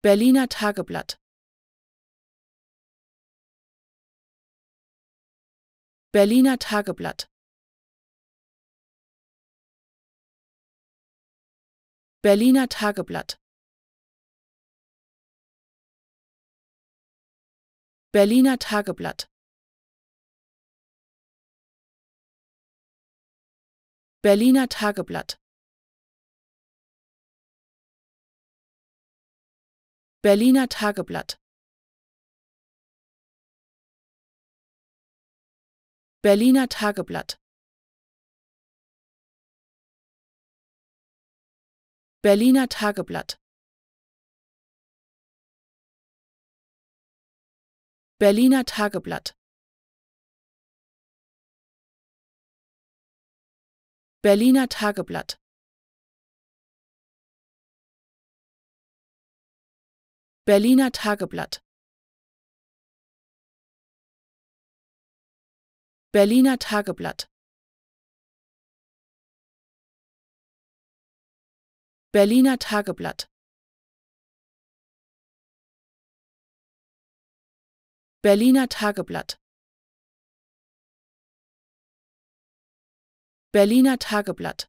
Berliner Tageblatt Berliner Tageblatt Berliner Tageblatt Berliner Tageblatt Berliner Tageblatt Berliner Tageblatt Berliner Tageblatt Berliner Tageblatt Berliner Tageblatt Berliner Tageblatt Berliner Tageblatt Berliner Tageblatt Berliner Tageblatt Berliner Tageblatt Berliner Tageblatt